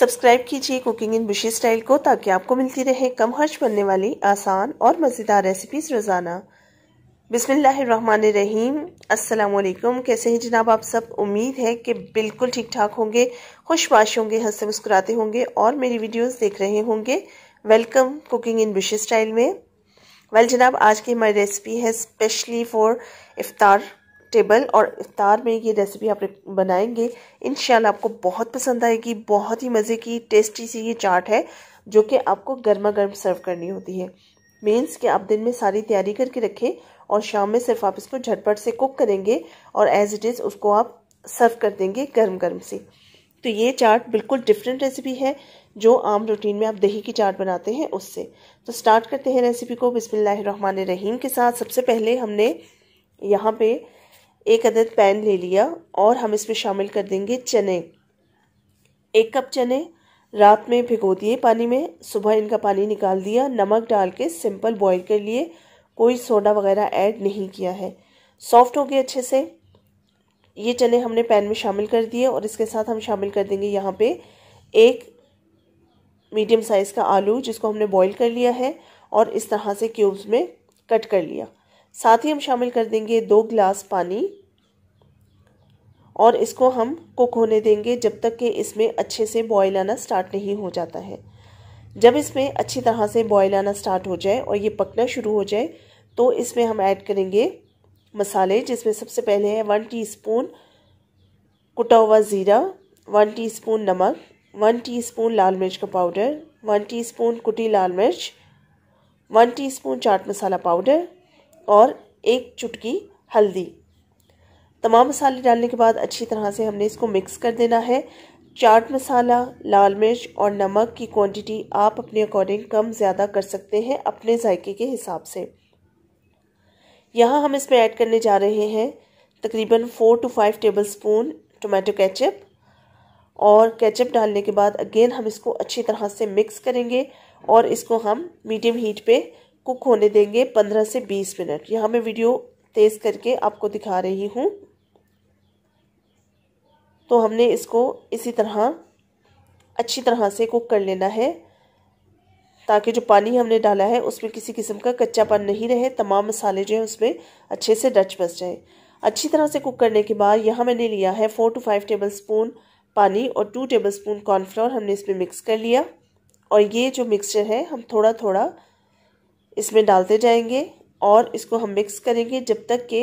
subscribe कीजिए cooking in बुशी style को ताकि आपको मिलती रहे कम खर्च बनने वाली आसान और मज़ेदार रेसिपीज़ रोज़ाना रहीम अस्सलाम कैसे हैं जनाब आप सब उम्मीद है कि बिल्कुल ठीक ठाक होंगे खुशबाश होंगे हंसते मुस्कुराते होंगे और मेरी वीडियोस देख रहे होंगे वेलकम कुकिंग इन बुशी स्टाइल में वेल जनाब आज की हमारी रेसिपी है स्पेशली फॉर इफ्तार टेबल और इफ्तार में ये रेसिपी आप बनाएंगे इन आपको बहुत पसंद आएगी बहुत ही मज़े की टेस्टी सी ये चाट है जो कि आपको गर्मा गर्म सर्व करनी होती है मीन्स कि आप दिन में सारी तैयारी करके रखें और शाम में सिर्फ आप इसको झटपट से कुक करेंगे और एज इट इज़ उसको आप सर्व कर देंगे गर्म गर्म से तो ये चाट बिल्कुल डिफरेंट रेसिपी है जो आम रूटीन में आप दही की चाट बनाते हैं उससे तो स्टार्ट करते हैं रेसिपी को बिसमिल्लर रहीम के साथ सबसे पहले हमने यहाँ पे एक अदद पैन ले लिया और हम इसमें शामिल कर देंगे चने एक कप चने रात में भिगो दिए पानी में सुबह इनका पानी निकाल दिया नमक डाल के सिंपल बॉईल कर लिए कोई सोडा वगैरह ऐड नहीं किया है सॉफ्ट हो गए अच्छे से ये चने हमने पैन में शामिल कर दिए और इसके साथ हम शामिल कर देंगे यहाँ पे एक मीडियम साइज़ का आलू जिसको हमने बॉईल कर लिया है और इस तरह से क्यूब्स में कट कर लिया साथ ही हम शामिल कर देंगे दो गिलास पानी और इसको हम कुक होने देंगे जब तक कि इसमें अच्छे से बॉयल आना स्टार्ट नहीं हो जाता है जब इसमें अच्छी तरह से बॉयल आना स्टार्ट हो जाए और ये पकना शुरू हो जाए तो इसमें हम ऐड करेंगे मसाले जिसमें सबसे पहले है वन टीस्पून कुटा हुआ ज़ीरा वन टीस्पून नमक वन टीस्पून लाल मिर्च का पाउडर वन टीस्पून कुटी लाल मिर्च one teaspoon chaat masala powder और एक चुटकी हल्दी तमाम मसाले डालने के बाद अच्छी तरह से हमने इसको मिक्स कर देना है चाट मसाला लाल मिर्च और नमक की क्वांटिटी आप अपने अकॉर्डिंग कम ज़्यादा कर सकते हैं अपने जायके के हिसाब से यहाँ हम इसमें ऐड करने जा रहे हैं तकरीबन four to five tablespoon tomato ketchup और केचप डालने के बाद अगेन हम इसको अच्छी तरह से मिक्स करेंगे और इसको हम मीडियम हीट पे कुक होने देंगे पंद्रह से बीस मिनट यहाँ मैं वीडियो तेज़ करके आपको दिखा रही हूँ तो हमने इसको इसी तरह अच्छी तरह से कुक कर लेना है ताकि जो पानी हमने डाला है उसमें किसी किस्म का कच्चापन नहीं रहे तमाम मसाले जो हैं उसमें अच्छे से डच बस जाए अच्छी तरह से कुक करने के बाद यहाँ मैंने लिया है four to five tablespoon पानी और टू टेबल स्पून कॉर्नफ्लोर हमने इसमें मिक्स कर लिया और ये जो मिक्सचर है हम थोड़ा थोड़ा इसमें डालते जाएंगे और इसको हम मिक्स करेंगे जब तक कि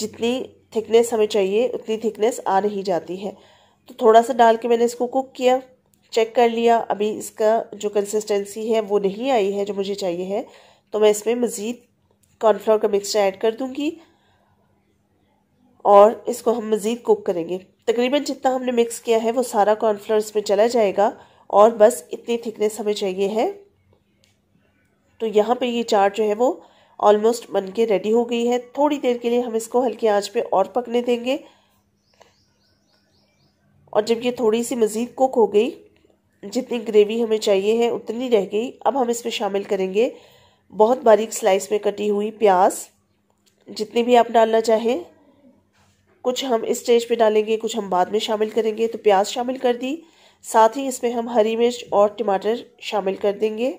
जितनी थिकनेस हमें चाहिए उतनी थिकनेस आ नहीं जाती है तो थोड़ा सा डाल के मैंने इसको कुक किया चेक कर लिया अभी इसका जो कंसिस्टेंसी है वो नहीं आई है जो मुझे चाहिए है तो मैं इसमें मज़ीद कॉर्नफ्लावर का मिक्सचर ऐड कर दूँगी और इसको हम मज़ीद कुक करेंगे तकरीबन जितना हमने मिक्स किया है वो सारा कॉर्नफ्लावर इसमें चला जाएगा और बस इतनी थिकनेस हमें चाहिए है तो यहाँ पे ये चाट जो है वो ऑलमोस्ट बन के रेडी हो गई है थोड़ी देर के लिए हम इसको हल्की आंच पे और पकने देंगे और जब ये थोड़ी सी मज़ीद कुक हो गई जितनी ग्रेवी हमें चाहिए है उतनी रह गई अब हम इसमें शामिल करेंगे बहुत बारीक स्लाइस में कटी हुई प्याज जितनी भी आप डालना चाहें कुछ हम इस स्टेज पे डालेंगे कुछ हम बाद में शामिल करेंगे तो प्याज शामिल कर दी साथ ही इसमें हम हरी मिर्च और टमाटर शामिल कर देंगे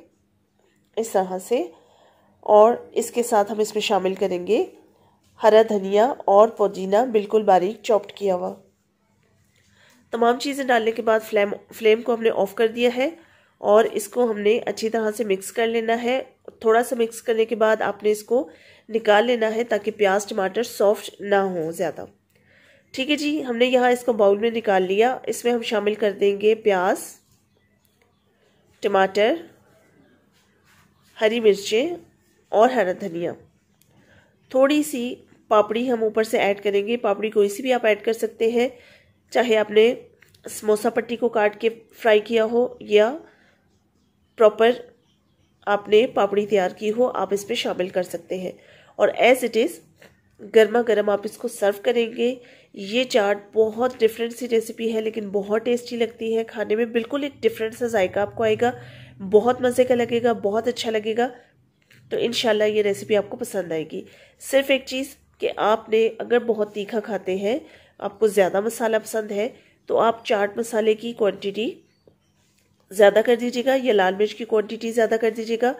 इस तरह से और इसके साथ हम इसमें शामिल करेंगे हरा धनिया और पुदीना बिल्कुल बारीक चॉप्ड किया हुआ तमाम चीज़ें डालने के बाद फ्लेम फ्लेम को हमने ऑफ़ कर दिया है और इसको हमने अच्छी तरह से मिक्स कर लेना है थोड़ा सा मिक्स करने के बाद आपने इसको निकाल लेना है ताकि प्याज टमाटर सॉफ्ट ना हो ज़्यादा ठीक है जी हमने यहाँ इसको बाउल में निकाल लिया इसमें हम शामिल कर देंगे प्याज टमाटर हरी मिर्चें और हरा धनिया थोड़ी सी पापड़ी हम ऊपर से ऐड करेंगे पापड़ी कोई सी भी आप ऐड कर सकते हैं चाहे आपने समोसा पट्टी को काट के फ्राई किया हो या प्रॉपर आपने पापड़ी तैयार की हो आप इस पर शामिल कर सकते हैं और एज इट इज़ गर्मा गर्म आप इसको सर्व करेंगे ये चाट बहुत डिफरेंट सी रेसिपी है लेकिन बहुत टेस्टी लगती है खाने में बिल्कुल एक डिफरेंट सा जायका आपको आएगा बहुत मज़े का लगेगा बहुत अच्छा लगेगा तो इन ये रेसिपी आपको पसंद आएगी सिर्फ एक चीज़ कि आपने अगर बहुत तीखा खाते हैं आपको ज़्यादा मसाला पसंद है तो आप चाट मसाले की क्वांटिटी ज़्यादा कर दीजिएगा या लाल मिर्च की क्वांटिटी ज़्यादा कर दीजिएगा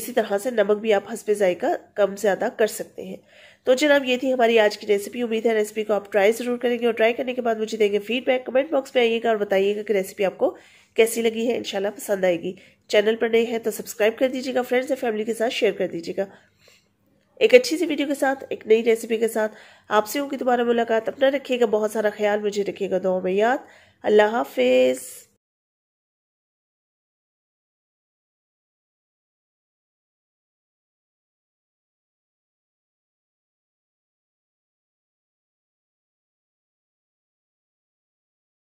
इसी तरह से नमक भी आप हंसपे जायका कम ज़्यादा कर सकते हैं तो जनाब ये थी हमारी आज की रेसिपी उम्मीद है रेसिपी को आप ट्राई ज़रूर करेंगे और ट्राई करने के बाद मुझे देंगे फीडबैक कमेंट बॉक्स में आइएगा और बताइएगा कि रेसिपी आपको कैसी लगी है इनशाला पसंद आएगी चैनल पर नए हैं तो सब्सक्राइब कर दीजिएगा फ्रेंड्स एंड फैमिली के साथ शेयर कर दीजिएगा एक अच्छी सी वीडियो के साथ एक नई रेसिपी के साथ आपसे होगी दोबारा मुलाकात अपना रखिएगा बहुत सारा ख्याल मुझे रखिएगा दो में याद अल्लाह हाफिज़